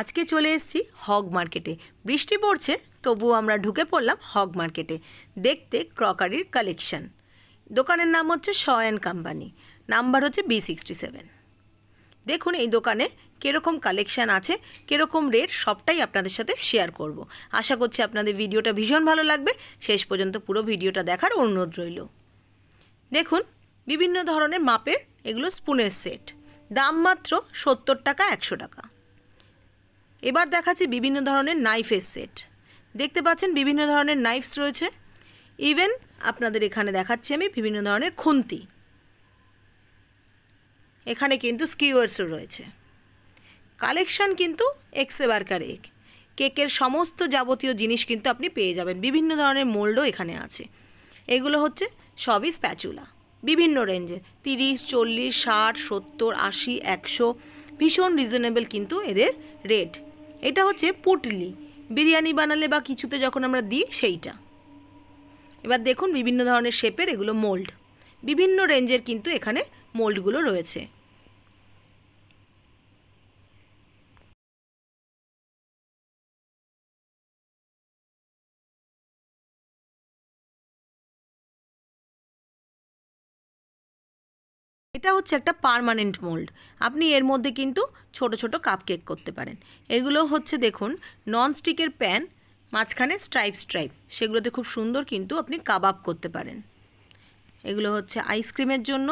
আজকে চলে এসেছি হগ মার্কেটে বৃষ্টি পড়ছে তবুও আমরা ঢুকে পড়লাম হগ মার্কেটে দেখতে ক্রকারির কালেকশন দোকানের নাম হচ্ছে শ অ্যান্ড কোম্পানি নাম্বার হচ্ছে বি সিক্সটি সেভেন দেখুন এই দোকানে কীরকম কালেকশান আছে কীরকম রেট সবটাই আপনাদের সাথে শেয়ার করব। আশা করছি আপনাদের ভিডিওটা ভীষণ ভালো লাগবে শেষ পর্যন্ত পুরো ভিডিওটা দেখার অনুরোধ রইল দেখুন বিভিন্ন ধরনের মাপের এগুলো স্পুনের সেট দাম মাত্র সত্তর টাকা একশো টাকা এবার দেখাচ্ছি বিভিন্ন ধরনের নাইফের সেট দেখতে পাচ্ছেন বিভিন্ন ধরনের নাইফস রয়েছে ইভেন আপনাদের এখানে দেখাচ্ছি আমি বিভিন্ন ধরনের খুন্তি এখানে কিন্তু স্কিওয়ার্সও রয়েছে কালেকশান কিন্তু এক্সে বারকার এক কেকের সমস্ত যাবতীয় জিনিস কিন্তু আপনি পেয়ে যাবেন বিভিন্ন ধরনের মোল্ডও এখানে আছে এগুলো হচ্ছে সবই স্প্যাচুলা বিভিন্ন রেঞ্জের তিরিশ চল্লিশ ষাট সত্তর আশি একশো ভীষণ রিজনেবল কিন্তু এদের রেট এটা হচ্ছে পুটলি বিরিয়ানি বানালে বা কিছুতে যখন আমরা দিই সেইটা এবার দেখুন বিভিন্ন ধরনের শেপের এগুলো মোল্ড বিভিন্ন রেঞ্জের কিন্তু এখানে মোল্ডগুলো রয়েছে এটা হচ্ছে একটা পারমানেন্ট মোল্ড আপনি এর মধ্যে কিন্তু ছোট ছোট কাপ কেক করতে পারেন এগুলো হচ্ছে দেখুন নন স্টিকের প্যান মাঝখানে স্ট্রাইপ স্ট্রাইপ সেগুলোতে খুব সুন্দর কিন্তু আপনি কাবাব করতে পারেন এগুলো হচ্ছে আইসক্রিমের জন্য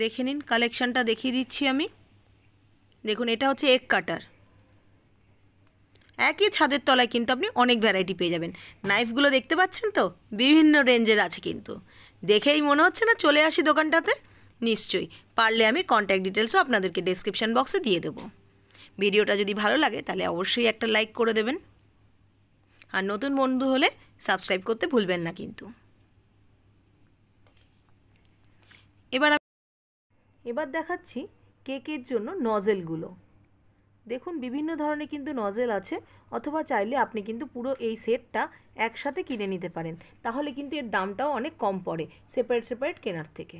দেখে নিন কালেকশানটা দেখিয়ে দিচ্ছি আমি দেখুন এটা হচ্ছে এক কাটার একই ছাদের তলায় কিন্তু আপনি অনেক ভ্যারাইটি পেয়ে যাবেন নাইফগুলো দেখতে পাচ্ছেন তো বিভিন্ন রেঞ্জের আছে কিন্তু দেখেই মনে হচ্ছে না চলে আসি দোকানটাতে নিশ্চয়ই পারলে আমি কন্ট্যাক্ট ডিটেলসও আপনাদেরকে ডেসক্রিপশান বক্সে দিয়ে দেবো ভিডিওটা যদি ভালো লাগে তাহলে অবশ্যই একটা লাইক করে দেবেন আর নতুন বন্ধু হলে সাবস্ক্রাইব করতে ভুলবেন না কিন্তু এবার এবার দেখাচ্ছি কেকের জন্য নজেলগুলো দেখুন বিভিন্ন ধরনের কিন্তু নজেল আছে অথবা চাইলে আপনি কিন্তু পুরো এই সেটটা একসাথে কিনে নিতে পারেন তাহলে কিন্তু এর দামটাও অনেক কম পড়ে সেপারেট সেপারেট কেনার থেকে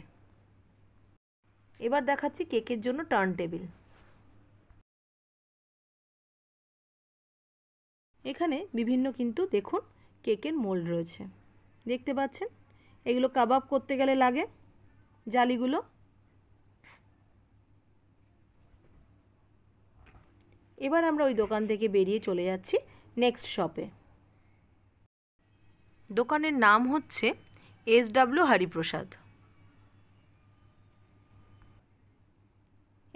এবার দেখাচ্ছি কেকের জন্য টার্ন টেবিল এখানে বিভিন্ন কিন্তু দেখুন কেকের মোল্ড রয়েছে দেখতে পাচ্ছেন এগুলো কাবাব করতে গেলে লাগে জালিগুলো এবার আমরা ওই দোকান থেকে বেরিয়ে চলে যাচ্ছি নেক্সট শপে দোকানের নাম হচ্ছে এস ডাব্লিউ হরিপ্রসাদ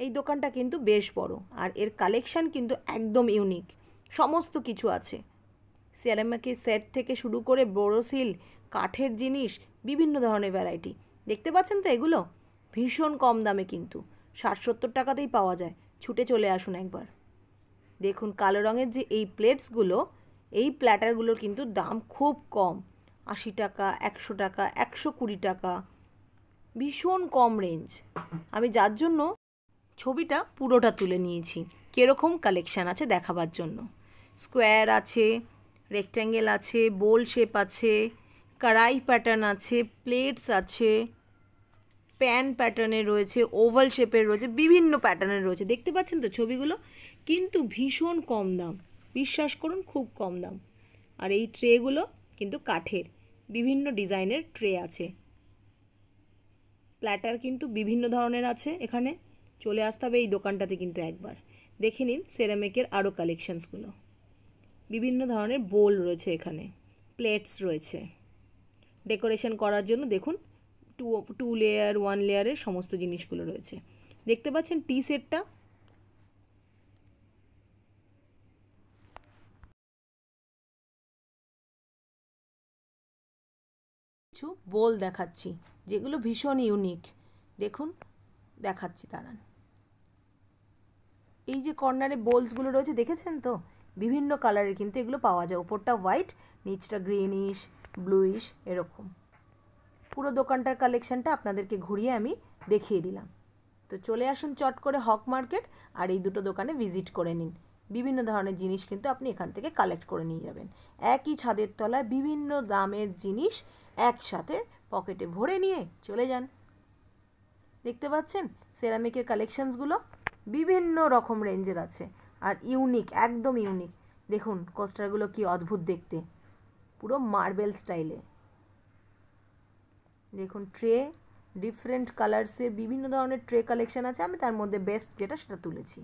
এই দোকানটা কিন্তু বেশ বড় আর এর কালেকশান কিন্তু একদম ইউনিক সমস্ত কিছু আছে সিয়ারামাকি সেট থেকে শুরু করে বোরোসিল কাঠের জিনিস বিভিন্ন ধরনের ভ্যারাইটি দেখতে পাচ্ছেন তো এগুলো ভীষণ কম দামে কিন্তু ষাট সত্তর টাকাতেই পাওয়া যায় ছুটে চলে আসুন একবার দেখুন কালো রঙের যে এই প্লেটসগুলো এই প্ল্যাটারগুলোর কিন্তু দাম খুব কম আশি টাকা একশো টাকা একশো কুড়ি টাকা ভীষণ কম রেঞ্জ আমি যার জন্য ছবিটা পুরোটা তুলে নিয়েছি কীরকম কালেকশান আছে দেখাবার জন্য স্কোয়ার আছে রেক্ট্যাঙ্গেল আছে বোল শেপ আছে কারাই প্যাটার্ন আছে প্লেটস আছে প্যান প্যাটার্নে রয়েছে ওভাল শেপের রয়েছে বিভিন্ন প্যাটার্নের রয়েছে দেখতে পাচ্ছেন তো ছবিগুলো কিন্তু ভীষণ কম দাম বিশ্বাস করুন খুব কম দাম আর এই ট্রেগুলো কিন্তু কাঠের বিভিন্ন ডিজাইনের ট্রে আছে প্ল্যাটার কিন্তু বিভিন্ন ধরনের আছে এখানে চলে আসতে হবে এই দোকানটাতে কিন্তু একবার দেখে নিন সেরামিকের আরও কালেকশানসগুলো বিভিন্ন ধরনের বোল রয়েছে এখানে প্লেটস রয়েছে ডেকোরেশন করার জন্য দেখুন টু টু লেয়ার ওয়ান লেয়ারের সমস্ত জিনিসগুলো রয়েছে দেখতে পাচ্ছেন টি সেটটা কিছু বোল দেখাচ্ছি যেগুলো ভীষণ ইউনিক দেখুন দেখাচ্ছি দাঁড়ান এই যে কর্নারে বোলসগুলো রয়েছে দেখেছেন তো বিভিন্ন কালারের কিন্তু এগুলো পাওয়া যায় ওপরটা হোয়াইট নিচটা গ্রিনিশ ব্লুইশ এরকম পুরো দোকানটার কালেকশানটা আপনাদেরকে ঘুরিয়ে আমি দেখিয়ে দিলাম তো চলে আসুন চট করে হক মার্কেট আর এই দুটো দোকানে ভিজিট করে নিন বিভিন্ন ধরনের জিনিস কিন্তু আপনি এখান থেকে কালেক্ট করে নিয়ে যাবেন একই ছাদের তলায় বিভিন্ন দামের জিনিস একসাথে পকেটে ভরে নিয়ে চলে যান দেখতে পাচ্ছেন সেরামিকের কালেকশানসগুলো বিভিন্ন রকম রেঞ্জের আছে আর ইউনিক একদম ইউনিক দেখুন কোস্টারগুলো কি অদ্ভুত দেখতে পুরো মার্বেল স্টাইলে দেখুন ট্রে ডিফারেন্ট কালার্সের বিভিন্ন ধরনের ট্রে কালেকশান আছে আমি তার মধ্যে বেস্ট যেটা সেটা তুলেছি